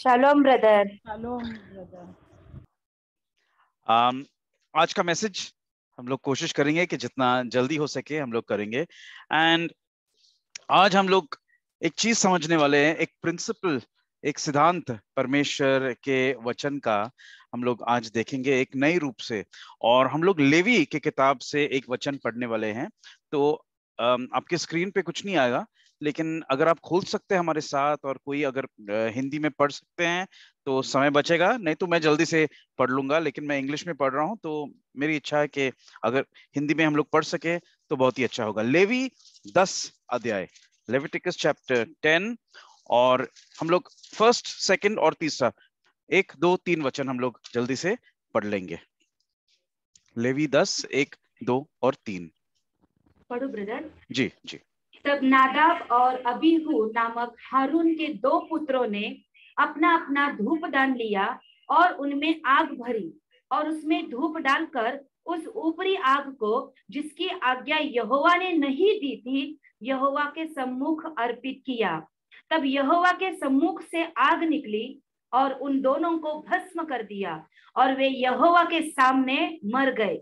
Shalom brother shalom brother आज का message हम लोग कोशिश करेंगे कि जितना जल्दी हो सके हम लोग करेंगे एंड आज हम लोग एक चीज समझने वाले हैं एक प्रिंसिपल एक सिद्धांत परमेश्वर के वचन का हम लोग आज देखेंगे एक नई रूप से और हम लोग लेवी के किताब से एक वचन पढ़ने वाले हैं तो um, आपके स्क्रीन पे कुछ नहीं आएगा लेकिन अगर आप खोल सकते हैं हमारे साथ और कोई अगर हिंदी में पढ़ सकते हैं तो समय बचेगा नहीं तो मैं जल्दी से पढ़ लूंगा लेकिन मैं इंग्लिश में पढ़ रहा हूँ तो मेरी इच्छा है कि अगर हिंदी में हम लोग पढ़ सके तो बहुत ही अच्छा होगा लेवी दस अध्याय लेविटिकस चैप्टर टेन और हम लोग फर्स्ट सेकेंड और तीसरा एक दो तीन वचन हम लोग जल्दी से पढ़ लेंगे लेवी दस एक दो और तीन पढ़ो ब्रदर जी जी तब नादाब और अबीहू नामक हारून के दो पुत्रों ने अपना अपना धूप दान लिया और उनमें आग भरी और उसमें धूप डालकर उस ऊपरी आग को जिसकी आज्ञा यहोवा ने नहीं दी थी यहोवा के सम्मुख अर्पित किया तब यहोवा के सम्मुख से आग निकली और उन दोनों को भस्म कर दिया और वे यहोवा के सामने मर गए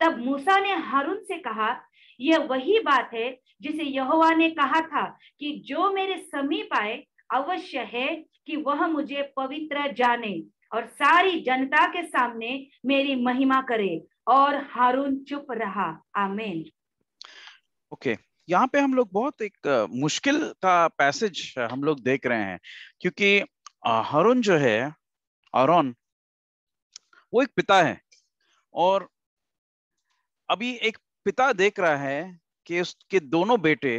तब मूसा ने हारून से कहा यह वही बात है जिसे यहोवा ने कहा था कि जो मेरे समीप आए अवश्य है कि वह मुझे पवित्र जाने और सारी जनता के सामने मेरी महिमा करे और हारून चुप रहा आमेन ओके okay. यहाँ पे हम लोग बहुत एक मुश्किल का पैसेज हम लोग देख रहे हैं क्योंकि हारून जो है अरुण वो एक पिता है और अभी एक पिता देख रहा है कि उसके दोनों बेटे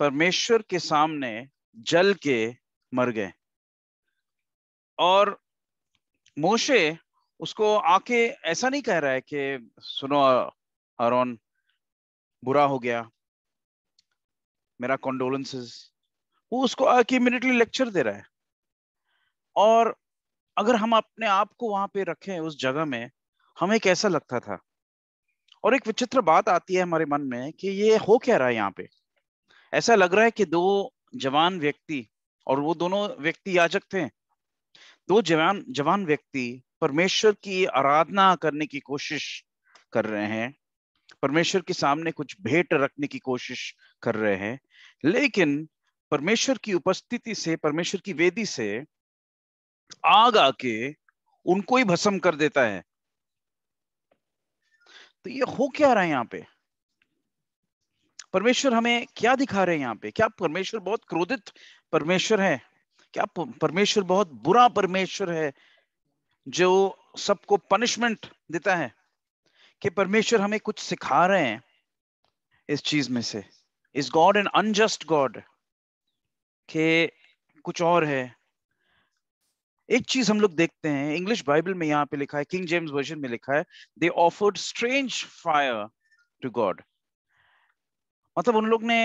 परमेश्वर के सामने जल के मर गए और मोशे उसको आके ऐसा नहीं कह रहा है कि सुनो अरोन बुरा हो गया मेरा कॉन्डोलेंसेस वो उसको आके इमिडिएटली लेक्चर दे रहा है और अगर हम अपने आप को वहां पे रखें उस जगह में हमें कैसा लगता था और एक विचित्र बात आती है हमारे मन में कि ये हो क्या रहा है यहाँ पे ऐसा लग रहा है कि दो जवान व्यक्ति और वो दोनों व्यक्ति याजक थे दो जवान जवान व्यक्ति परमेश्वर की आराधना करने की कोशिश कर रहे हैं परमेश्वर के सामने कुछ भेंट रखने की कोशिश कर रहे हैं लेकिन परमेश्वर की उपस्थिति से परमेश्वर की वेदी से आग आके उनको ही भस्म कर देता है तो ये हो क्या रहा है यहाँ पे परमेश्वर हमें क्या दिखा रहे हैं यहाँ पे क्या परमेश्वर बहुत क्रोधित परमेश्वर है क्या परमेश्वर बहुत बुरा परमेश्वर है जो सबको पनिशमेंट देता है कि परमेश्वर हमें कुछ सिखा रहे हैं इस चीज में से is God an unjust God के कुछ और है एक चीज हम लोग देखते हैं इंग्लिश बाइबल में यहाँ पे लिखा है किंग जेम्स वर्जन में लिखा है they offered strange fire to God मतलब उन लोग ने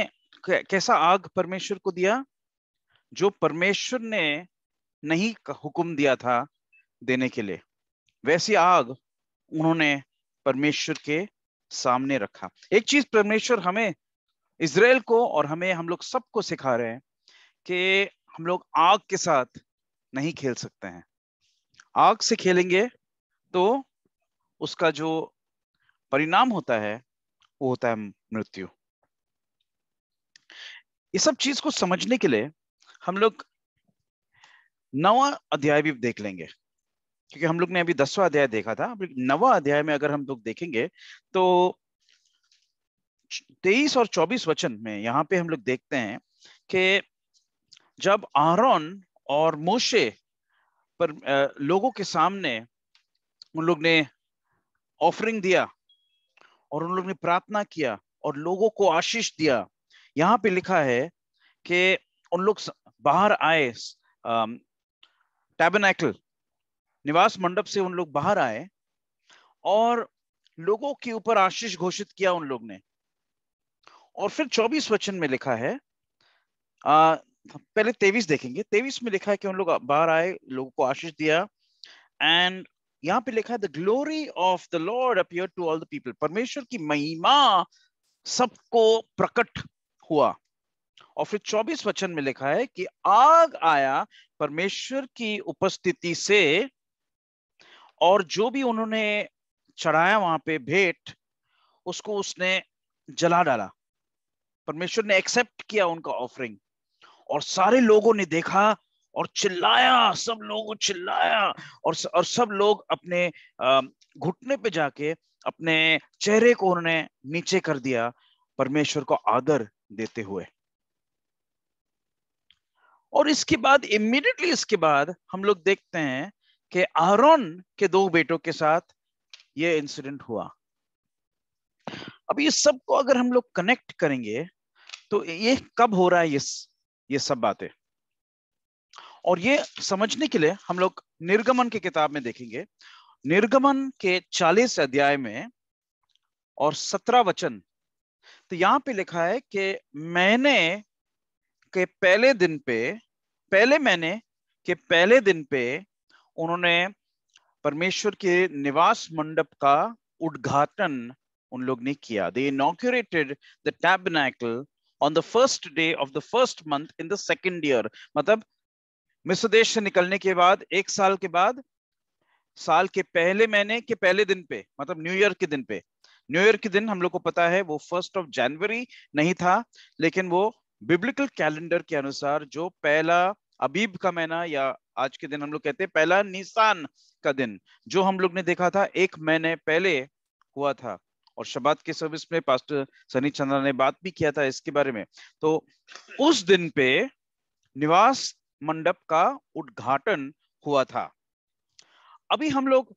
कैसा आग परमेश्वर को दिया जो परमेश्वर ने नहीं हुक्म दिया था देने के लिए वैसी आग उन्होंने परमेश्वर के सामने रखा एक चीज परमेश्वर हमें इसराइल को और हमें हम लोग सबको सिखा रहे हैं कि हम लोग आग के साथ नहीं खेल सकते हैं आग से खेलेंगे तो उसका जो परिणाम होता है वो होता है मृत्यु ये सब चीज को समझने के लिए हम लोग नवा अध्याय भी देख लेंगे क्योंकि हम लोग ने अभी दसवा अध्याय देखा था नवा अध्याय में अगर हम लोग देखेंगे तो तेईस और चौबीस वचन में यहाँ पे हम लोग देखते हैं कि जब आहरोन और मोशे पर लोगों के सामने उन लोग ने ऑफरिंग दिया और उन लोग ने प्रार्थना किया और लोगों को आशीष दिया यहाँ पे लिखा है कि उन लोग बाहर आए टैबनाकल निवास मंडप से उन लोग बाहर आए और लोगों के ऊपर आशीष घोषित किया उन लोग ने और फिर 24 वचन में लिखा है पहले तेवीस देखेंगे तेईस में लिखा है कि उन लोग बाहर आए लोगों को आशीष दिया एंड यहाँ पे लिखा है the glory of the Lord appear to all the people परमेश्वर की महिमा सबको प्रकट हुआ और फिर चौबीस वचन में लिखा है कि आग आया परमेश्वर की उपस्थिति से और जो भी उन्होंने चढ़ाया वहां पे भेंट उसको उसने जला डाला परमेश्वर ने एक्सेप्ट किया उनका ऑफरिंग और सारे लोगों ने देखा और चिल्लाया सब लोग चिल्लाया और और सब लोग अपने घुटने पे जाके अपने चेहरे को उन्होंने नीचे कर दिया परमेश्वर को आदर देते हुए और इसके बाद इमीडिएटली इसके बाद हम लोग देखते हैं कि आहरोन के दो बेटों के साथ ये इंसिडेंट हुआ अब ये सबको अगर हम लोग कनेक्ट करेंगे तो ये कब हो रहा है ये ये सब बातें और ये समझने के लिए हम लोग निर्गमन की किताब में देखेंगे निर्गमन के 40 अध्याय में और 17 वचन तो यहाँ पे लिखा है कि मैंने के पहले दिन पे पहले मैंने के पहले दिन पे उन्होंने परमेश्वर के निवास मंडप का उद्घाटन उन लोग ने किया they inaugurated the tabernacle on the first day of the first month in the second year मतलब मिस्र देश से निकलने के बाद एक साल के बाद साल के पहले महीने के पहले दिन पे मतलब न्यू ईयर के दिन पे न्यू ईयर के दिन हम लोग को पता है वो फर्स्ट ऑफ जनवरी नहीं था लेकिन वो बिब्लिकल कैलेंडर के अनुसार जो पहला अबीब का महीना या आज के दिन हम लोग कहते हैं पहला निशान का दिन जो हम लोग ने देखा था एक महीने पहले हुआ था और शबाद के सर्विस में पास्टर सनी चंद्रा ने बात भी किया था इसके बारे में तो उस दिन पे निवास मंडप का उद्घाटन हुआ था अभी हम लोग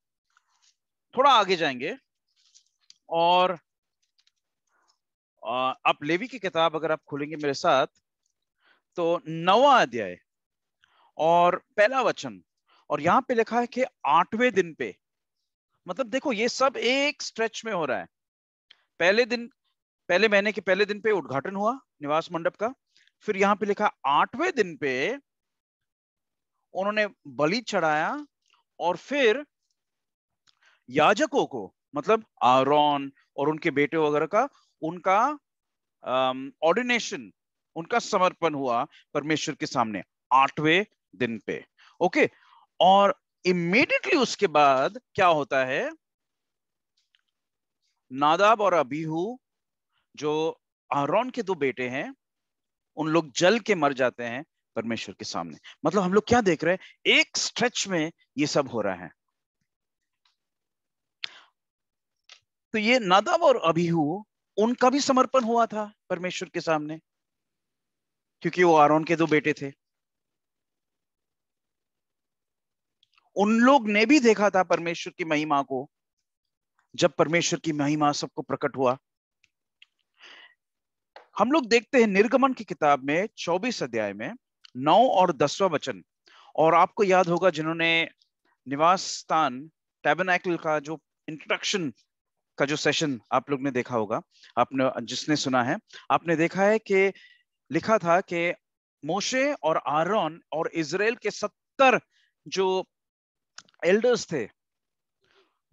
थोड़ा आगे जाएंगे और आप लेवी की किताब अगर आप खोलेंगे मेरे साथ तो नवा अध्याय और पहला वचन और यहाँ पे लिखा है कि आठवें दिन पे मतलब देखो ये सब एक स्ट्रेच में हो रहा है पहले दिन पहले महीने के पहले दिन पे उद्घाटन हुआ निवास मंडप का फिर यहाँ पे लिखा आठवें दिन पे उन्होंने बलि चढ़ाया और फिर याजकों को मतलब आरोन और उनके बेटे वगैरह का उनका ऑर्डिनेशन उनका समर्पण हुआ परमेश्वर के सामने आठवें दिन पे ओके और इमीडिएटली उसके बाद क्या होता है नादाब और अबीहू जो आहरौन के दो बेटे हैं उन लोग जल के मर जाते हैं परमेश्वर के सामने मतलब हम लोग क्या देख रहे हैं एक स्ट्रेच में ये सब हो रहा है तो ये नादाब और अबीहू उनका भी समर्पण हुआ था परमेश्वर के सामने क्योंकि वो आरोन के दो बेटे थे उन लोग ने भी देखा था परमेश्वर की महिमा को जब परमेश्वर की महिमा सबको प्रकट हुआ हम लोग देखते हैं निर्गमन की किताब में चौबीस अध्याय में नौ और दसवा वचन और आपको याद होगा जिन्होंने निवास स्थान टेबनाकल का जो इंट्रोडक्शन का जो सेशन आप लोग ने देखा होगा आपने जिसने सुना है आपने देखा है कि लिखा था कि मोशे और आरोन और इसराइल के सत्तर जो एल्डर्स थे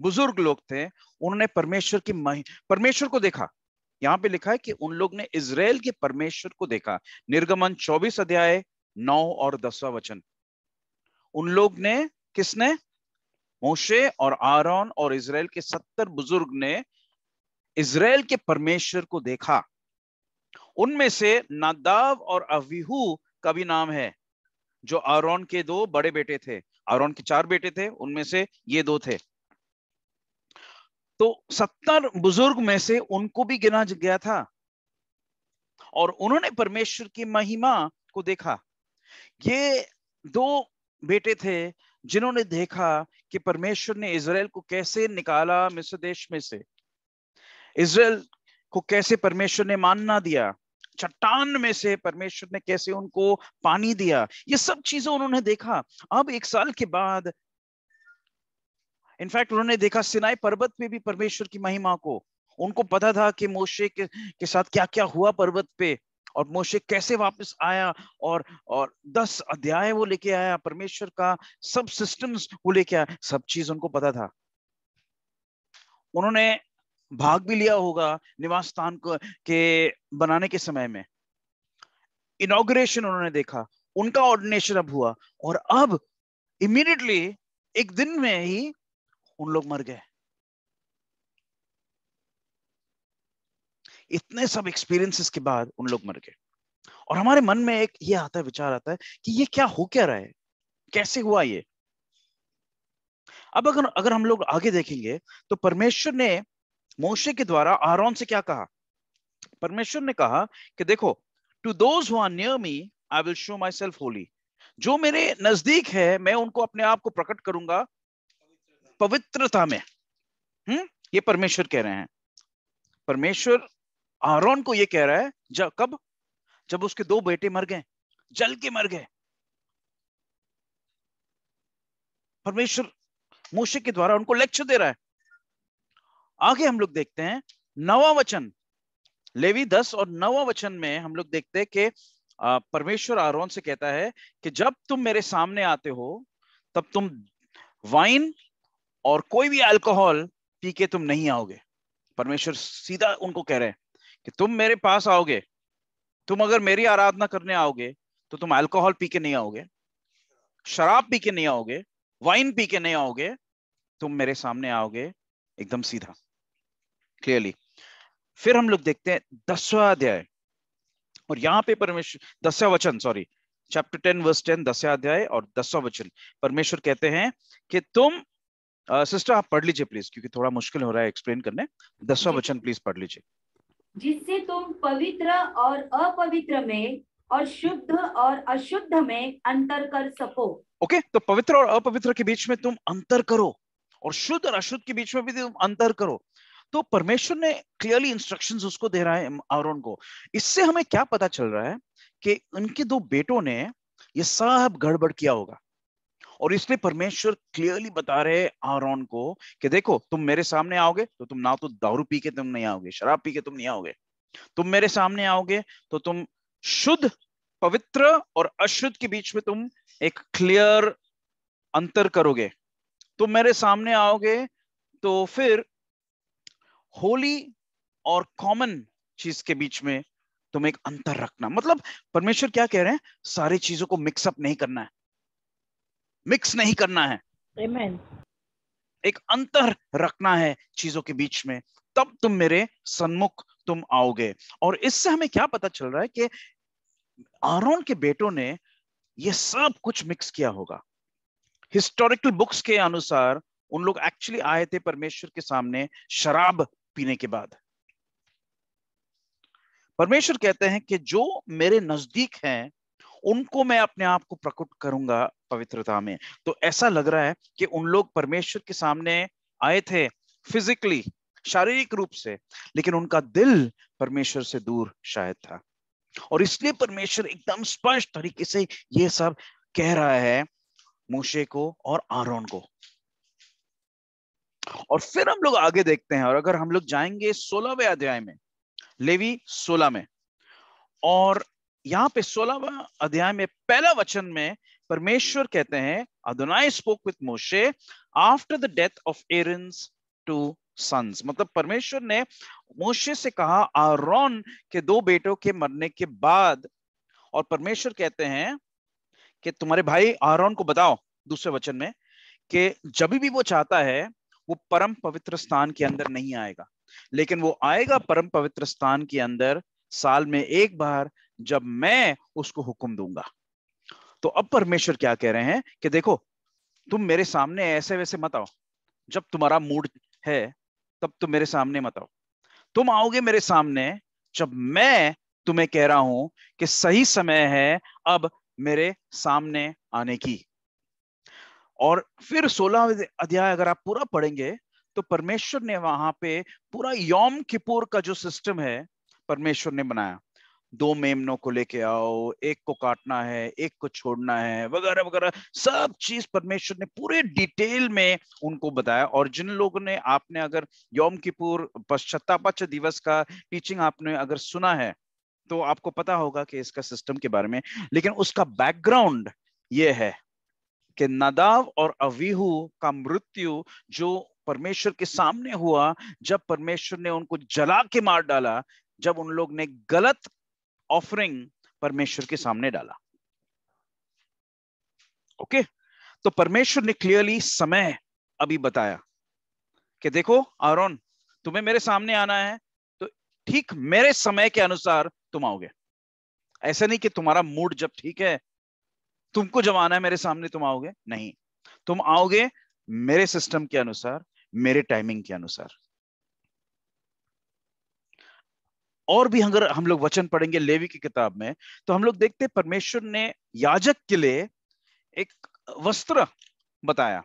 बुजुर्ग लोग थे उन्होंने परमेश्वर की परमेश्वर को देखा यहाँ पे लिखा है कि उन लोग ने इसराइल के परमेश्वर को देखा निर्गमन चौबीस अध्याय नौ और दसवा वचन उन लोग ने किसने मोशे और आरोन और इसराइल के सत्तर बुजुर्ग ने इसराइल के परमेश्वर को देखा उनमें से नादाव और अविहू का भी नाम है जो आरोन के दो बड़े बेटे थे आरोन के चार बेटे थे उनमें से ये दो थे तो सत्तर बुजुर्ग में से उनको भी गिना गया था और उन्होंने परमेश्वर की महिमा को देखा ये दो बेटे थे जिन्होंने देखा कि परमेश्वर ने इसराइल को कैसे निकाला मिस्र देश में से इसराइल को कैसे परमेश्वर ने मानना दिया चट्टान में से परमेश्वर ने कैसे उनको पानी दिया ये सब चीजें उन्होंने देखा अब एक साल के बाद इनफैक्ट उन्होंने देखा सिनाई पर्वत पे भी परमेश्वर की महिमा को उनको पता था कि मोशे के, के साथ क्या क्या हुआ पर्वत पे और मोशे कैसे वापस आया और और दस अध्याय वो लेके आया परमेश्वर का सब सिस्टम्स वो लेके आया सब चीज उनको पता था उन्होंने भाग भी लिया होगा निवास स्थान को के बनाने के समय में इनोग्रेशन उन्होंने देखा उनका ऑर्डिनेशन अब हुआ और अब इमीडिएटली एक दिन में ही उन लोग मर गए इतने सब एक्सपीरियंसेस के बाद उन लोग मर गए और हमारे मन में एक ये आता है विचार आता है कि ये क्या हो क्या रहा है कैसे हुआ ये अब अगर अगर हम लोग आगे देखेंगे तो परमेश्वर ने मोशे के द्वारा आरोन से क्या कहा परमेश्वर ने कहा कि देखो to those who near me I will show myself holy जो मेरे नजदीक है मैं उनको अपने आप को प्रकट करूंगा पवित्रता में हम्म ये परमेश्वर कह रहे हैं परमेश्वर आरोन को ये कह रहा है जब कब जब उसके दो बेटे मर गए जल के मर गए परमेश्वर मूशे के द्वारा उनको लेक्चर दे रहा है आगे हम लोग देखते हैं नवा वचन लेवी दस और नवा वचन में हम लोग देखते हैं कि परमेश्वर आरोन से कहता है कि जब तुम मेरे सामने आते हो तब तुम वाइन और कोई भी अल्कोहल पी के तुम नहीं आओगे परमेश्वर सीधा उनको कह रहे हैं कि तुम मेरे पास आओगे तुम अगर मेरी आराधना करने आओगे तो तुम अल्कोहल पी के नहीं आओगे शराब पी के नहीं आओगे वाइन पी के नहीं आओगे तुम मेरे सामने आओगे एकदम सीधा क्लियरली फिर हम लोग देखते हैं दसवा अध्याय और यहाँ पे परमेश्वर दसवा वचन sorry chapter ten verse ten दसवा अध्याय और दसवा वचन परमेश्वर कहते हैं कि तुम सिस्टर आप पढ़ लीजिए प्लीज क्योंकि थोड़ा मुश्किल हो रहा है एक्सप्लेन करने दसवा वचन प्लीज पढ़ लीजिए जिससे तुम पवित्र और अपवित्र में और शुद्ध और अशुद्ध में अंतर कर सको ओके okay, तो पवित्र और अपवित्र के बीच में तुम अंतर करो और शुद्ध और अशुद्ध के बीच में भी तुम अंतर करो तो परमेश्वर ने क्लियरली इंस्ट्रक्शंस उसको दे रहा है आरोन को इससे हमें क्या पता चल रहा है कि उनके दो बेटों ने ये सब गड़बड़ किया होगा और इसलिए परमेश्वर क्लियरली बता रहे आरोन को कि देखो तुम मेरे सामने आओगे तो तुम ना तो दारू पी के तुम नहीं आओगे शराब पी के तुम नहीं आओगे तुम मेरे सामने आओगे तो तुम शुद्ध पवित्र और अशुद्ध के बीच में तुम एक क्लियर अंतर करोगे तुम मेरे सामने आओगे तो फिर होली और कॉमन चीज के बीच में तुम एक अंतर रखना मतलब परमेश्वर क्या कह रहे हैं सारी चीजों को मिक्सअप नहीं करना है मिक्स नहीं करना है Amen. एक अंतर रखना है चीजों के बीच में तब तुम मेरे सन्मुख तुम आओगे और इससे हमें क्या पता चल रहा है कि आरोन के बेटों ने ये सब कुछ मिक्स किया होगा हिस्टोरिकल बुक्स के अनुसार उन लोग एक्चुअली आए थे परमेश्वर के सामने शराब पीने के बाद परमेश्वर कहते हैं कि जो मेरे नजदीक हैं उनको मैं अपने आप को प्रकट करूंगा पवित्रता में तो ऐसा लग रहा है कि उन लोग परमेश्वर के सामने आए थे फिजिकली शारीरिक रूप से लेकिन उनका दिल परमेश्वर से दूर शायद था और इसलिए परमेश्वर एकदम स्पष्ट तरीके से ये सब कह रहा है मूशे को और आरोन को और फिर हम लोग आगे देखते हैं और अगर हम लोग जाएंगे सोलहवें अध्याय में लेवी सोलह में और यहाँ पे सोलहवा अध्याय में पहला वचन में परमेश्वर कहते हैं Adonai spoke with Moshe after the death of Aaron's two sons मतलब परमेश्वर ने मोशे से कहा आरोन के दो बेटों के मरने के बाद और परमेश्वर कहते हैं कि तुम्हारे भाई आरोन को बताओ दूसरे वचन में कि जब भी वो चाहता है वो परम पवित्र स्थान के अंदर नहीं आएगा लेकिन वो आएगा परम पवित्र स्थान के अंदर साल में एक बार जब मैं उसको हुक्म दूंगा तो अब परमेश्वर क्या कह रहे हैं कि देखो तुम मेरे सामने ऐसे वैसे मत आओ जब तुम्हारा मूड है तब तुम मेरे सामने मत आओ तुम आओगे मेरे सामने जब मैं तुम्हें कह रहा हूं कि सही समय है अब मेरे सामने आने की और फिर सोलह अध्याय अगर आप पूरा पढ़ेंगे तो परमेश्वर ने वहां पे पूरा यौम किपोर का जो सिस्टम है परमेश्वर ने बनाया दो मेमनों को लेके आओ एक को काटना है एक को छोड़ना है वगैरह वगैरह सब चीज परमेश्वर ने पूरे डिटेल में उनको बताया और जिन लोगों ने आपने अगर यौम किपुर पश्चातापच दिवस का टीचिंग आपने अगर सुना है तो आपको पता होगा कि इसका सिस्टम के बारे में लेकिन उसका बैकग्राउंड ये है कि नदाव और अविहू का मृत्यु जो परमेश्वर के सामने हुआ जब परमेश्वर ने उनको जला के मार डाला जब उन लोग ने गलत ऑफरिंग परमेश्वर के सामने डाला ओके तो परमेश्वर ने क्लियरली समय अभी बताया कि देखो आरोन तुम्हें मेरे सामने आना है तो ठीक मेरे समय के अनुसार तुम आओगे ऐसा नहीं कि तुम्हारा मूड जब ठीक है तुमको जब आना है मेरे सामने तुम आओगे नहीं तुम आओगे मेरे सिस्टम के अनुसार मेरे टाइमिंग के अनुसार और भी अगर हम लोग वचन पढ़ेंगे लेवी की किताब में तो हम लोग देखते परमेश्वर ने याजक के लिए एक वस्त्र बताया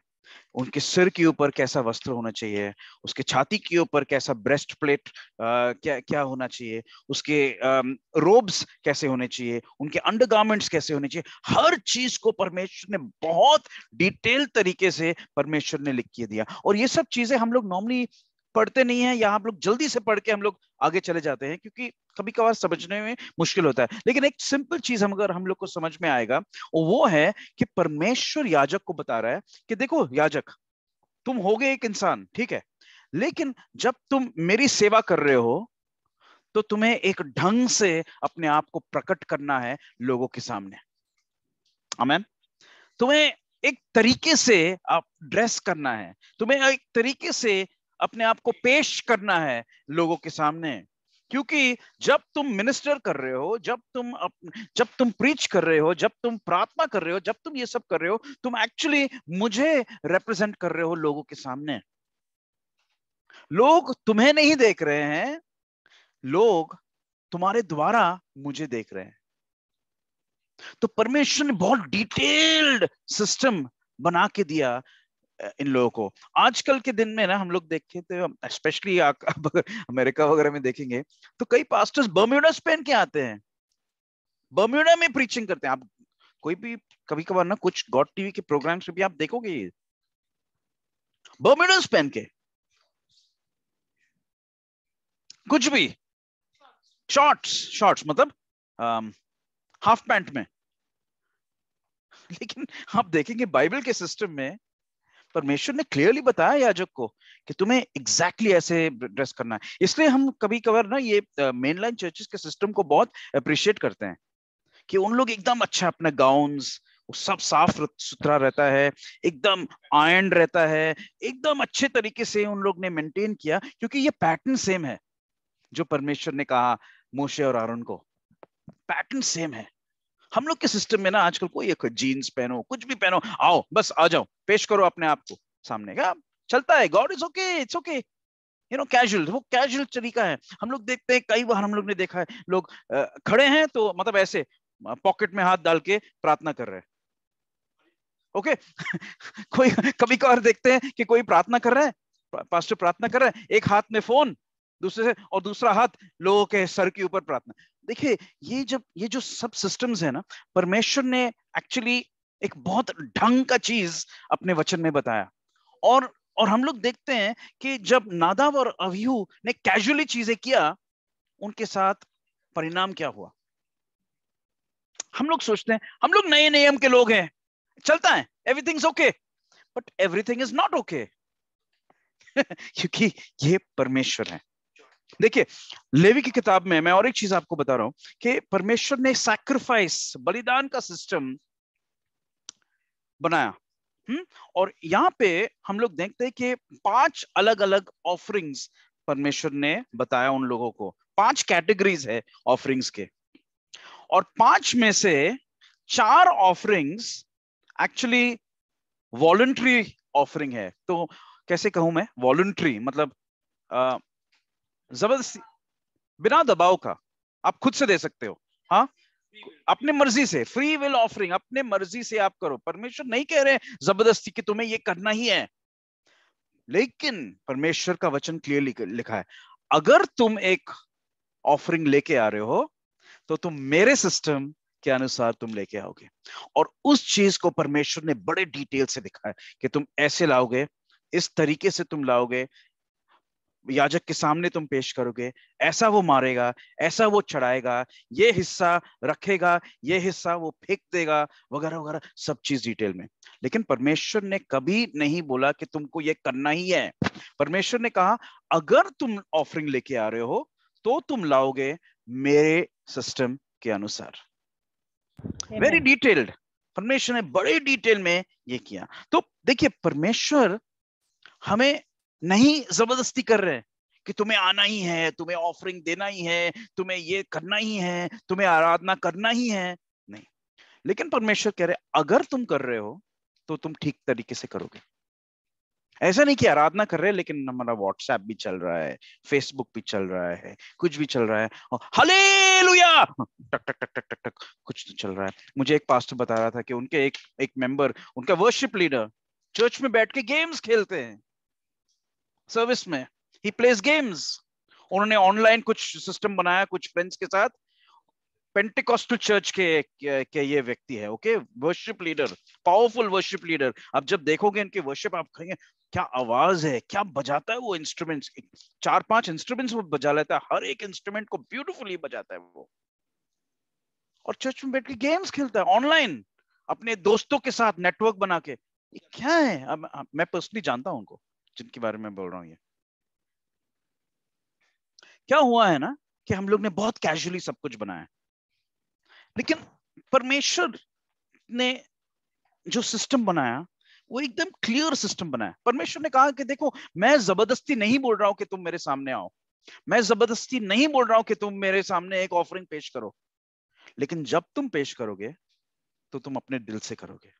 उनके सिर के ऊपर कैसा वस्त्र होना चाहिए उसके छाती के ऊपर कैसा ब्रेस्ट प्लेट आ, क्या क्या होना चाहिए उसके आ, रोब्स कैसे होने चाहिए उनके अंडरगार्मेंट्स कैसे होने चाहिए हर चीज को परमेश्वर ने बहुत डिटेल तरीके से परमेश्वर ने लिख के दिया और ये सब चीजें हम लोग नॉर्मली पढ़ते नहीं है या हम लोग जल्दी से पढ़ के हम लोग आगे चले जाते हैं क्योंकि कभी कभार समझने में मुश्किल होता है लेकिन एक सिंपल चीज हम अगर हम लोग को समझ में आएगा वो है कि परमेश्वर याजक को बता रहा है कि देखो याजक तुम हो गए एक इंसान ठीक है लेकिन जब तुम मेरी सेवा कर रहे हो तो तुम्हें एक ढंग से अपने आप को प्रकट करना है लोगों के सामने अमेन तुम्हें एक तरीके से आप ड्रेस करना है तुम्हें एक तरीके से अपने आप को पेश करना है लोगों के सामने क्योंकि जब तुम मिनिस्टर कर रहे हो जब तुम अप, जब तुम प्रीच कर रहे हो जब तुम प्रार्थना कर रहे हो जब तुम ये सब कर रहे हो तुम एक्चुअली मुझे रिप्रेजेंट कर रहे हो लोगों के सामने लोग तुम्हें नहीं देख रहे हैं लोग तुम्हारे द्वारा मुझे देख रहे हैं तो परमेश्वर ने बहुत डिटेल्ड सिस्टम बना के दिया इन लोगों को आजकल के दिन में ना हम लोग देखे तो स्पेशली आप अमेरिका वगैरह में देखेंगे तो कई पास्टर्स बर्म्यूडा स्पेन के आते हैं बर्म्यूडा में प्रीचिंग करते हैं आप कोई भी कभी कभार ना कुछ गॉड टीवी के प्रोग्राम्स में भी आप देखोगे ये बर्म्यूडा स्पेन के कुछ भी शॉर्ट्स शॉर्ट्स मतलब हाफ um, पैंट में लेकिन आप देखेंगे बाइबल के सिस्टम में परमेश्वर ने क्लियरली बताया याजक को कि तुम्हें एग्जैक्टली exactly ऐसे ड्रेस करना है इसलिए हम कभी कभार ना ये मेनलाइन चर्चेस के सिस्टम को बहुत अप्रिशिएट करते हैं कि उन लोग एकदम अच्छा अपना गाउन्स सब साफ सुथरा रहता है एकदम आयन रहता है एकदम अच्छे तरीके से उन लोग ने मेंटेन किया क्योंकि ये पैटर्न सेम है जो परमेश्वर ने कहा मोशे और आरुण को पैटर्न सेम है हम लोग के सिस्टम में ना आजकल कोई जीन्स पहनो कुछ भी पहनो आओ बस आ जाओ पेश करो अपने आप को सामने का चलता है God is okay it's okay you know casual वो कैजुअल तरीका है हम लोग देखते हैं कई बार हम लोग ने देखा है लोग खड़े हैं तो मतलब ऐसे पॉकेट में हाथ डाल के प्रार्थना कर रहे हैं ओके okay? कोई कभी कभार देखते हैं कि कोई प्रार्थना कर रहा है पास्टर प्रार्थना कर रहा है एक हाथ में फोन दूसरे से और दूसरा हाथ लोगों के सर के ऊपर प्रार्थना देखिए ये जब ये जो सब सिस्टम्स है ना परमेश्वर ने एक्चुअली एक बहुत ढंग का चीज अपने वचन में बताया और और हम लोग देखते हैं कि जब नादाव और अभियु ने कैजुअली चीजें किया उनके साथ परिणाम क्या हुआ हम लोग सोचते हैं हम लोग नए नियम के लोग हैं चलता है everything okay but everything is not okay क्योंकि ये परमेश्वर है देखिए लेवी की किताब में मैं और एक चीज आपको बता रहा हूं कि परमेश्वर ने सैक्रिफाइस बलिदान का सिस्टम बनाया हुँ? हम्म? और यहाँ पे हम लोग देखते हैं कि पांच अलग अलग ऑफरिंग्स परमेश्वर ने बताया उन लोगों को पांच कैटेगरीज है ऑफरिंग्स के और पांच में से चार ऑफरिंग्स एक्चुअली वॉलंट्री ऑफरिंग है तो कैसे कहूं मैं वॉलंट्री मतलब जबरदस्ती बिना दबाव का आप खुद से दे सकते हो हाँ अपने मर्जी से फ्री विल ऑफरिंग अपने मर्जी से आप करो परमेश्वर नहीं कह रहे जबरदस्ती कि तुम्हें ये करना ही है लेकिन परमेश्वर का वचन क्लियरली लिखा है अगर तुम एक ऑफरिंग लेके आ रहे हो तो तुम मेरे सिस्टम के अनुसार तुम लेके आओगे और उस चीज को परमेश्वर ने बड़े डिटेल से दिखाया कि तुम ऐसे लाओगे इस तरीके से तुम लाओगे याजक के सामने तुम पेश करोगे ऐसा वो मारेगा ऐसा वो चढ़ाएगा ये हिस्सा रखेगा ये हिस्सा वो फेंक देगा वगैरह वगैरह सब चीज डिटेल में लेकिन परमेश्वर ने कभी नहीं बोला कि तुमको ये करना ही है परमेश्वर ने कहा अगर तुम ऑफरिंग लेके आ रहे हो तो तुम लाओगे मेरे सिस्टम के अनुसार वेरी डिटेल्ड परमेश्वर ने बड़े डिटेल में ये किया तो देखिए परमेश्वर हमें नहीं जबरदस्ती कर रहे हैं कि तुम्हें आना ही है तुम्हें ऑफरिंग देना ही है तुम्हें ये करना ही है तुम्हें आराधना करना ही है नहीं लेकिन परमेश्वर कह रहे अगर तुम कर रहे हो तो तुम ठीक तरीके से करोगे ऐसा नहीं कि आराधना कर रहे लेकिन हमारा मतलब व्हाट्सएप भी चल रहा है फेसबुक भी चल रहा है कुछ भी चल रहा है हले लुया टक टक टक टक टक टक कुछ तो चल रहा है मुझे एक पास्टर बता रहा था कि उनके एक एक मेंबर उनका वर्शिप लीडर चर्च में बैठ के गेम्स खेलते हैं सर्विस में ही प्लेस गेम्स उन्होंने ऑनलाइन कुछ सिस्टम बनाया कुछ फ्रेंड्स के साथ पेंटिकॉस्टल चर्च के के ये व्यक्ति है okay worship leader powerful worship leader अब जब देखोगे इनके वर्शिप आप कहेंगे क्या आवाज है क्या बजाता है वो इंस्ट्रूमेंट्स चार पांच इंस्ट्रूमेंट्स वो बजा लेता है हर एक इंस्ट्रूमेंट को ब्यूटीफुली बजाता है वो और चर्च में बैठ के गेम्स खेलता है ऑनलाइन अपने दोस्तों के साथ नेटवर्क बना के क्या है अब मैं पर्सनली जानता हूं उनको जिनके बारे में बोल रहा हूँ ये क्या हुआ है ना कि हम लोग ने बहुत कैजुअली सब कुछ बनाया लेकिन परमेश्वर ने जो सिस्टम बनाया वो एकदम क्लियर सिस्टम बनाया परमेश्वर ने कहा कि देखो मैं जबरदस्ती नहीं बोल रहा हूं कि तुम मेरे सामने आओ मैं जबरदस्ती नहीं बोल रहा हूं कि तुम मेरे सामने एक ऑफरिंग पेश करो लेकिन जब तुम पेश करोगे तो तुम अपने दिल से करोगे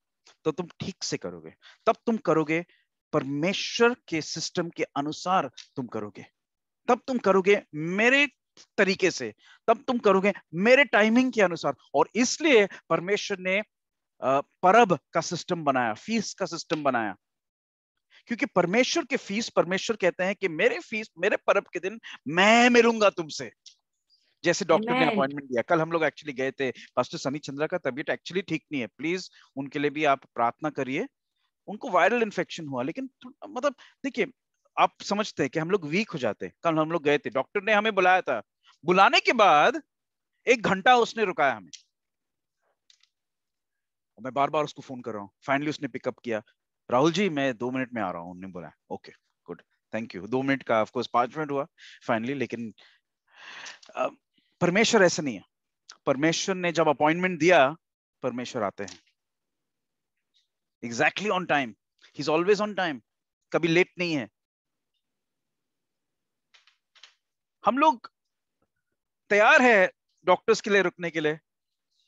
तो तुम ठीक से करोगे तब तुम करोगे परमेश्वर के सिस्टम के अनुसार तुम करोगे तब तुम करोगे मेरे तरीके से तब तुम करोगे मेरे टाइमिंग के अनुसार और इसलिए परमेश्वर ने परब का सिस्टम बनाया फीस का सिस्टम बनाया क्योंकि परमेश्वर के फीस परमेश्वर कहते हैं कि मेरे फीस मेरे परब के दिन मैं मिलूंगा तुमसे जैसे डॉक्टर ने अपॉइंटमेंट दिया कल हम लोग एक्चुअली गए थे पास्टर सनी चंद्रा का तबीयत एक्चुअली ठीक नहीं है प्लीज उनके लिए भी आप प्रार्थना करिए उनको वायरल इन्फेक्शन हुआ लेकिन मतलब देखिए आप समझते हैं कि हम लोग वीक हो जाते हैं कल हम लोग गए थे डॉक्टर ने हमें बुलाया था बुलाने के बाद एक घंटा उसने रुकाया हमें मैं बार बार उसको फोन कर रहा हूँ फाइनली उसने पिकअप किया राहुल जी मैं दो मिनट में आ रहा हूँ उन्होंने बोला ओके गुड थैंक यू दो मिनट का ऑफकोर्स पांच मिनट हुआ फाइनली लेकिन परमेश्वर ऐसा नहीं है परमेश्वर ने जब अपॉइंटमेंट दिया परमेश्वर आते हैं exactly on time he is always on time कभी लेट नहीं है हम लोग तैयार है डॉक्टर्स के लिए रुकने के लिए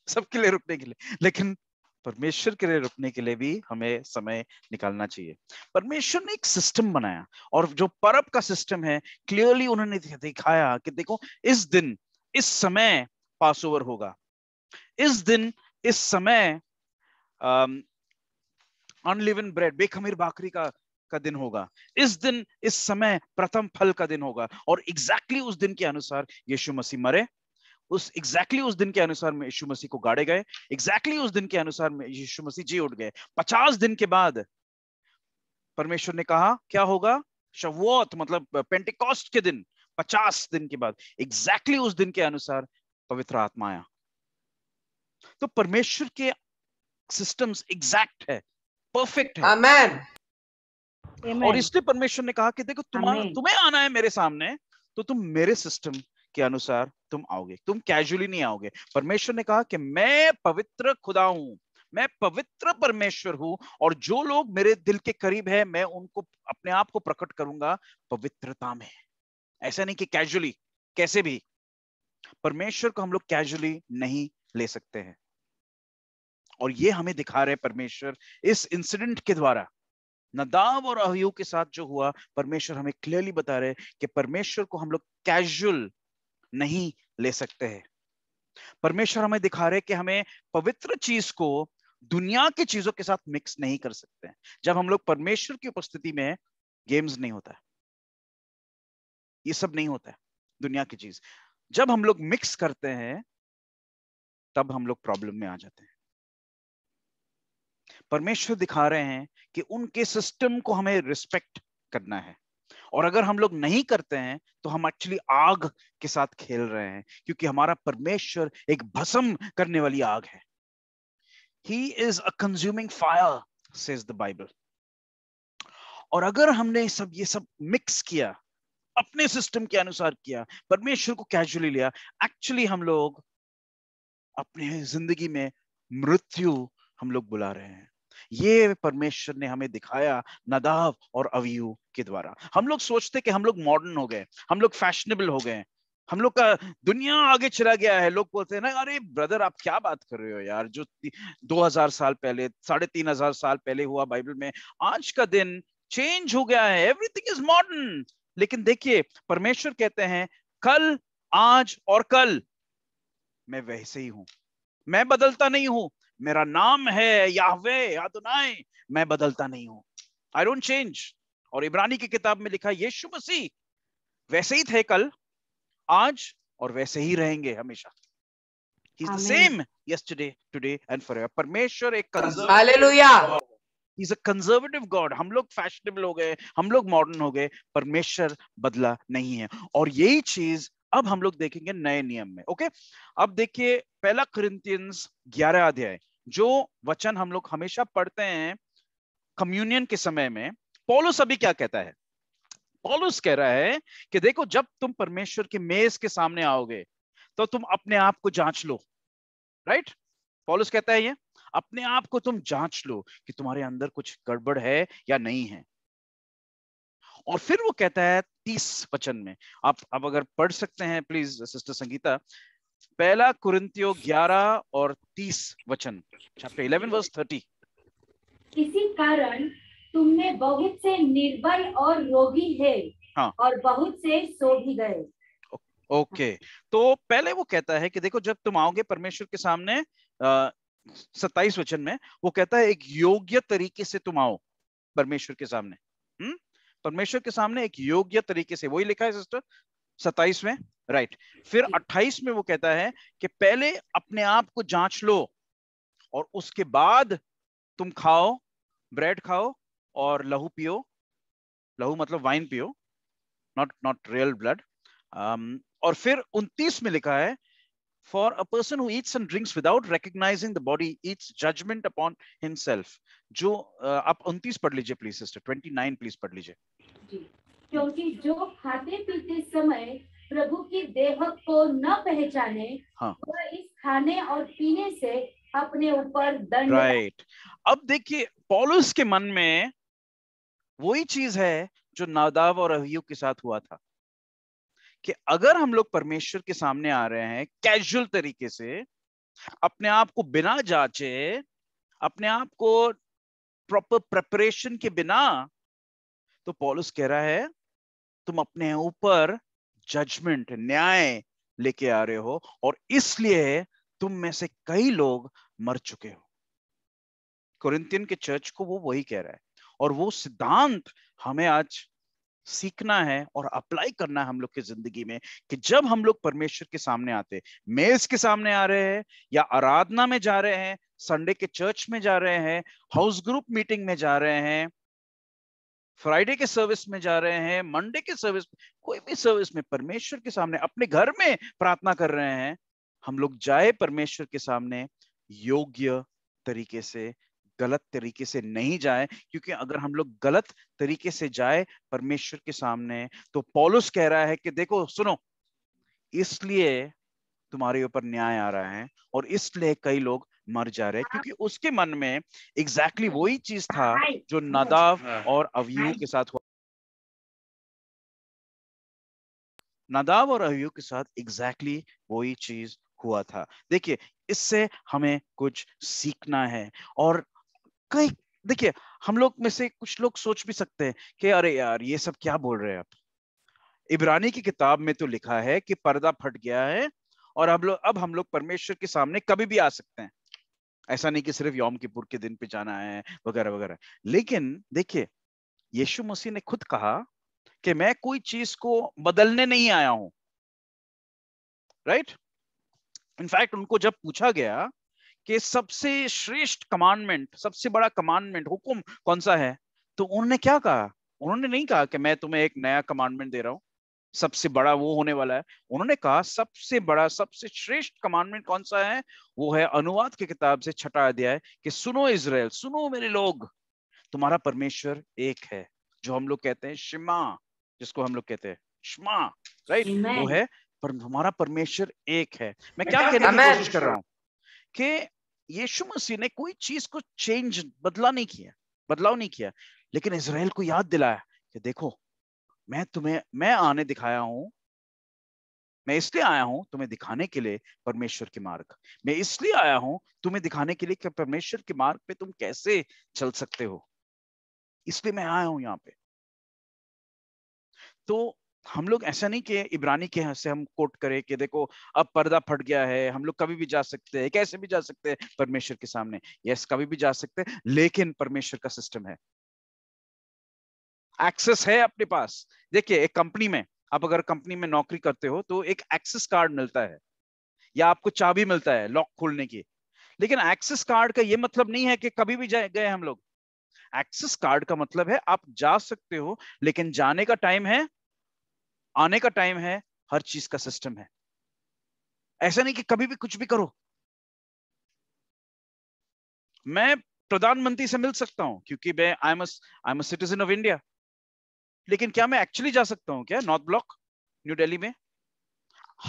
सबके लिए रुकने के लिए लेकिन परमेश्वर के लिए रुकने के लिए भी हमें समय निकालना चाहिए परमेश्वर ने एक सिस्टम बनाया और जो परब का सिस्टम है क्लियरली उन्होंने दिखाया कि देखो इस दिन इस समय पास ओवर होगा इस दिन इस समय अनलिवन ब्रेड बेखमीर बाकरी का का दिन होगा इस दिन इस समय प्रथम फल का दिन होगा और एग्जैक्टली exactly उस दिन के अनुसार यीशु मसीह मरे उस एग्जैक्टली exactly उस दिन के अनुसार यीशु मसीह को गाड़े गए एग्जैक्टली exactly उस दिन के अनुसार यीशु मसीह जी उठ गए पचास दिन के बाद परमेश्वर ने कहा क्या होगा शवोत मतलब पेंटिकॉस्ट के दिन पचास दिन के बाद एग्जैक्टली exactly उस दिन के अनुसार पवित्र आत्मा आया तो परमेश्वर के सिस्टम्स एग्जैक्ट है परफेक्ट है Amen. और इसलिए परमेश्वर ने कहा कि देखो तुम्हारा तुम्हें आना है मेरे सामने तो तुम मेरे सिस्टम के अनुसार तुम आओगे तुम कैजुअली नहीं आओगे परमेश्वर ने कहा कि मैं पवित्र खुदा हूं मैं पवित्र परमेश्वर हूं और जो लोग मेरे दिल के करीब है मैं उनको अपने आप को प्रकट करूंगा पवित्रता में ऐसा नहीं कि कैजुअली कैसे भी परमेश्वर को हम लोग कैजुअली नहीं ले सकते हैं और ये हमें दिखा रहे परमेश्वर इस इंसिडेंट के द्वारा नदाब और अहयु के साथ जो हुआ परमेश्वर हमें क्लियरली बता रहे कि परमेश्वर को हम लोग कैजुअल नहीं ले सकते हैं परमेश्वर हमें दिखा रहे कि हमें पवित्र चीज को दुनिया की चीजों के साथ मिक्स नहीं कर सकते हैं जब हम लोग परमेश्वर की उपस्थिति में गेम्स नहीं होता है ये सब नहीं होता है दुनिया की चीज जब हम लोग मिक्स करते हैं तब हम लोग प्रॉब्लम में आ जाते हैं परमेश्वर दिखा रहे हैं कि उनके सिस्टम को हमें रिस्पेक्ट करना है और अगर हम लोग नहीं करते हैं तो हम एक्चुअली आग के साथ खेल रहे हैं क्योंकि हमारा परमेश्वर एक भस्म करने वाली आग है he is a consuming fire says the Bible और अगर हमने सब ये सब मिक्स किया अपने सिस्टम के अनुसार किया परमेश्वर को कैजुअली लिया एक्चुअली हम लोग अपने जिंदगी में मृत्यु हम लोग बुला रहे हैं ये परमेश्वर ने हमें दिखाया नदाव और अवयू के द्वारा हम लोग सोचते कि हम लोग मॉडर्न हो गए हम लोग फैशनेबल हो गए हम लोग का दुनिया आगे चला गया है लोग बोलते हैं ना अरे ब्रदर आप क्या बात कर रहे हो यार जो दो हजार साल पहले साढ़े तीन हजार साल पहले हुआ बाइबल में आज का दिन चेंज हो गया है एवरीथिंग इज मॉडर्न लेकिन देखिए परमेश्वर कहते हैं कल आज और कल मैं वैसे ही हूं मैं बदलता नहीं हूं मेरा नाम है याहवे यादुनाए मैं बदलता नहीं हूं आई डोंट चेंज और इब्रानी की किताब में लिखा यीशु मसीह वैसे ही थे कल आज और वैसे ही रहेंगे हमेशा He's the same yesterday, today, and forever. परमेश्वर एक Hallelujah. He's a conservative God. हम लोग fashionable हो गए हम लोग मॉडर्न हो गए परमेश्वर बदला नहीं है और यही चीज अब हम लोग देखेंगे नए नियम में ओके अब देखिए पहला क्रिंतियंस ग्यारह अध्याय जो वचन हम लोग हमेशा पढ़ते हैं कम्युनियन के समय में पॉलुस अभी क्या कहता है पॉलुस कह रहा है कि देखो जब तुम परमेश्वर के मेज के सामने आओगे तो तुम अपने आप को जांच लो राइट पॉलुस कहता है ये अपने आप को तुम जांच लो कि तुम्हारे अंदर कुछ गड़बड़ है या नहीं है और फिर वो कहता है तीस वचन में आप अब अगर पढ़ सकते हैं प्लीज सिस्टर संगीता पहला कुरिंतियो 11 और 30 वचन चैप्टर 11 वर्स 30 किसी कारण तुमने बहुत से निर्बल और रोगी है हाँ. और बहुत से सो भी गए ओके okay. तो पहले वो कहता है कि देखो जब तुम आओगे परमेश्वर के सामने सत्ताईस वचन में वो कहता है एक योग्य तरीके से तुम आओ परमेश्वर के सामने हम्म परमेश्वर के सामने एक योग्य तरीके से वही लिखा है सिस्टर में राइट फिर अट्ठाईस में वो कहता है कि पहले अपने आप को जांच लो और उसके बाद तुम खाओ ब्रेड खाओ और लहू पियो लहू मतलब वाइन पियो नॉट नॉट रियल ब्लड और फिर उनतीस में लिखा है for a person who eats and drinks without recognising the body eats judgment upon himself जो uh, आप उनतीस पढ़ लीजिए please sister twenty nine please पढ़ लीजिए क्योंकि जो खाते पीते समय प्रभु की देह को न पहचाने हाँ. वह इस खाने और पीने से अपने ऊपर दंड राइट अब देखिए पॉलुस के मन में वही चीज है जो नादाब और अहियूब के साथ हुआ था कि अगर हम लोग परमेश्वर के सामने आ रहे हैं कैजुअल तरीके से अपने आप को बिना जांचे अपने आप को प्रॉपर प्रिपरेशन के बिना तो पॉलुस कह रहा है तुम अपने ऊपर जजमेंट न्याय लेके आ रहे हो और इसलिए तुम में से कई लोग मर चुके हो कुरिंतियन के चर्च को वो वही कह रहा है और वो सिद्धांत हमें आज सीखना है और अप्लाई करना है हम लोग की जिंदगी में कि जब हम लोग परमेश्वर के सामने आते मेज के सामने आ रहे हैं या आराधना में जा रहे हैं संडे के चर्च में जा रहे हैं हाउस ग्रुप मीटिंग में जा रहे हैं फ्राइडे के सर्विस में जा रहे हैं मंडे के सर्विस कोई भी सर्विस में परमेश्वर के सामने अपने घर में प्रार्थना कर रहे हैं हम लोग जाए परमेश्वर के सामने योग्य तरीके से गलत तरीके से नहीं जाए क्योंकि अगर हम लोग गलत तरीके से जाए परमेश्वर के सामने तो पॉलुस कह रहा है कि देखो सुनो इसलिए तुम्हारे ऊपर न्याय आ रहा है और इसलिए कई लोग मर जा रहे हाँ। क्योंकि उसके मन में एग्जैक्टली exactly वही चीज था जो नदाव हाँ। और अवयु के साथ हुआ नदाव और अवयु के साथ एग्जैक्टली exactly वही चीज हुआ था देखिए इससे हमें कुछ सीखना है और कई देखिए हम लोग में से कुछ लोग सोच भी सकते हैं कि अरे यार ये सब क्या बोल रहे हैं आप इब्रानी की किताब में तो लिखा है कि पर्दा फट गया है और हम लोग अब हम लोग परमेश्वर के सामने कभी भी आ सकते हैं ऐसा नहीं कि सिर्फ यौम किपुर के दिन पे जाना है वगैरह वगैरह लेकिन देखिए यीशु मसीह ने खुद कहा कि मैं कोई चीज को बदलने नहीं आया हूं राइट right? इनफैक्ट उनको जब पूछा गया कि सबसे श्रेष्ठ कमांडमेंट सबसे बड़ा कमांडमेंट हुक्म कौन सा है तो उन्होंने क्या कहा उन्होंने नहीं कहा कि मैं तुम्हें एक नया कमांडमेंट दे रहा हूं सबसे बड़ा वो होने वाला है उन्होंने कहा सबसे बड़ा सबसे श्रेष्ठ कमांडमेंट कौन सा है वो है अनुवाद की किताब से छठा अध्याय कि सुनो इसराइल सुनो मेरे लोग तुम्हारा परमेश्वर एक है जो हम लोग कहते हैं शिमा जिसको हम लोग कहते हैं शिमा राइट वो है पर हमारा परमेश्वर एक है मैं क्या कहने की कोशिश कर रहा हूँ कि यीशु मसीह ने कोई चीज को चेंज बदला नहीं किया बदलाव नहीं किया लेकिन इसराइल को याद दिलाया कि देखो मैं तुम्हें मैं आने दिखाया हूं मैं इसलिए आया हूं तुम्हें दिखाने के लिए परमेश्वर के मार्ग मैं इसलिए आया हूं तुम्हें दिखाने के लिए कि परमेश्वर के मार्ग पे तुम कैसे चल सकते हो इसलिए मैं आया हूं यहाँ पे तो हम लोग ऐसा नहीं कि इब्रानी के से हम कोट करें कि देखो अब पर्दा फट गया है हम लोग कभी भी जा सकते हैं कैसे भी जा सकते हैं परमेश्वर के सामने यस कभी भी जा सकते हैं लेकिन परमेश्वर का सिस्टम है एक्सेस है अपने पास देखिए एक कंपनी में आप अगर कंपनी में नौकरी करते हो तो एक एक्सेस कार्ड मिलता है या आपको चाबी मिलता है लॉक खोलने की लेकिन एक्सेस कार्ड का ये मतलब नहीं है कि कभी भी गए हम लोग एक्सेस कार्ड का मतलब है आप जा सकते हो लेकिन जाने का टाइम है आने का टाइम है हर चीज का सिस्टम है ऐसा नहीं कि कभी भी कुछ भी करो मैं प्रधानमंत्री से मिल सकता हूं क्योंकि मैं I am I am citizen of India लेकिन क्या मैं एक्चुअली जा सकता हूँ क्या नॉर्थ ब्लॉक न्यू दिल्ली में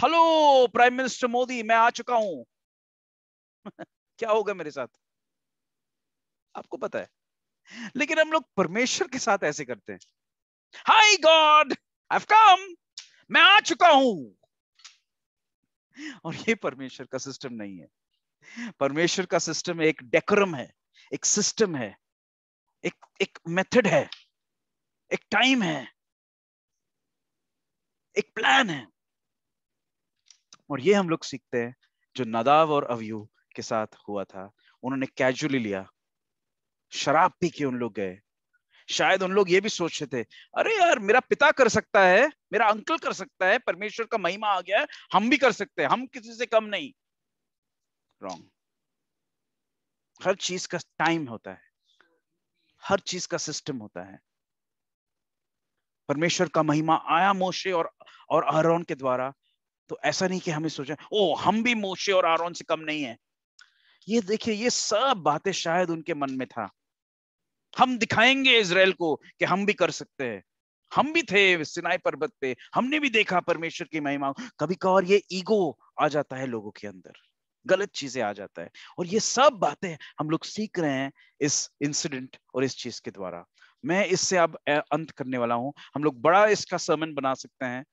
हेलो प्राइम मिनिस्टर मोदी मैं आ चुका हूं क्या होगा मेरे साथ आपको पता है लेकिन हम लोग परमेश्वर के साथ ऐसे करते हैं हाय गॉड आई कम मैं आ चुका हूं और ये परमेश्वर का सिस्टम नहीं है परमेश्वर का सिस्टम एक डेकोरम है एक सिस्टम है एक एक मेथड है एक टाइम है एक प्लान है और ये हम लोग सीखते हैं जो नदाव और अवयू के साथ हुआ था उन्होंने कैजुअली लिया शराब पी के उन लोग गए शायद उन लोग ये भी सोच रहे थे अरे यार मेरा पिता कर सकता है मेरा अंकल कर सकता है परमेश्वर का महिमा आ गया है हम भी कर सकते हैं हम किसी से कम नहीं रॉन्ग हर चीज का टाइम होता है हर चीज का सिस्टम होता है परमेश्वर का महिमा आया मोशे और और अहरोन के द्वारा तो ऐसा नहीं कि हमें सोचा ओ हम भी मोशे और अहरोन से कम नहीं है ये देखिए ये सब बातें शायद उनके मन में था हम दिखाएंगे इसराइल को कि हम भी कर सकते हैं हम भी थे सिनाई पर्वत पे हमने भी देखा परमेश्वर की महिमा कभी कभार ये ईगो आ जाता है लोगों के अंदर गलत चीजें आ जाता है और ये सब बातें हम लोग सीख रहे हैं इस इंसिडेंट और इस चीज के द्वारा मैं इससे अब अंत करने वाला हूँ हम लोग बड़ा इसका सर्मन बना सकते हैं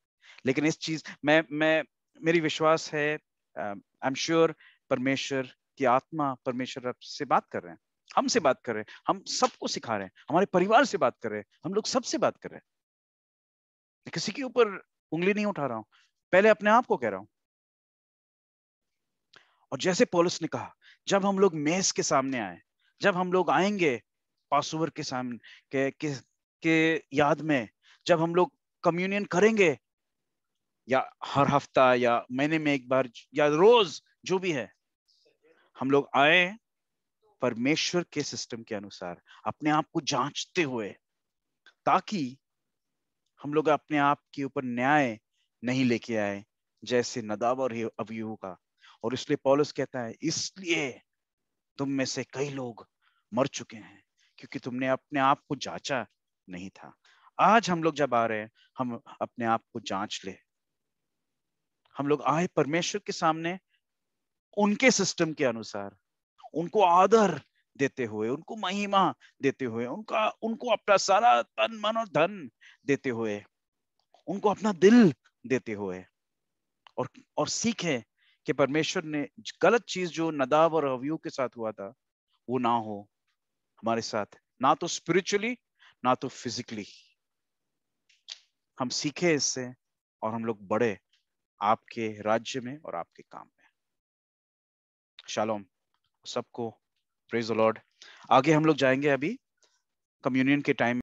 लेकिन इस चीज मैं मैं मेरी विश्वास है आई एम श्योर परमेश्वर की आत्मा परमेश्वर से बात कर रहे हैं हमसे बात कर रहे हैं हम सबको सिखा रहे हैं हमारे परिवार से बात कर रहे हैं हम लोग सबसे बात कर रहे हैं किसी के ऊपर उंगली नहीं उठा रहा हूं पहले अपने आप को कह रहा हूं और जैसे पोलिस ने कहा जब हम लोग मेज के सामने आए जब हम लोग आएंगे पासुवर के सामने के, के के याद में जब हम लोग कम्युनियन करेंगे या हर हफ्ता या महीने में एक बार या रोज जो भी है हम लोग आए परमेश्वर के सिस्टम के अनुसार अपने आप को जांचते हुए ताकि हम लोग अपने आप के ऊपर न्याय नहीं लेके आए जैसे नदाब और अवयू का और इसलिए पॉलस कहता है इसलिए तुम में से कई लोग मर चुके हैं क्योंकि तुमने अपने आप को जांचा नहीं था आज हम लोग जब आ रहे हैं हम अपने आप को जांच ले हम लोग आए परमेश्वर के सामने उनके सिस्टम के अनुसार उनको आदर देते हुए उनको महिमा देते हुए उनका उनको अपना सारा तन मन और धन देते हुए उनको अपना दिल देते हुए और और सीखे कि परमेश्वर ने गलत चीज जो नदाब और अवयु के साथ हुआ था वो ना हो हमारे साथ ना तो स्पिरिचुअली ना तो फिजिकली हम सीखे इससे और हम लोग बड़े आपके राज्य में और आपके काम में शालोम सबको प्रेज लॉर्ड आगे हम लोग जाएंगे अभी कम्युनियन के टाइम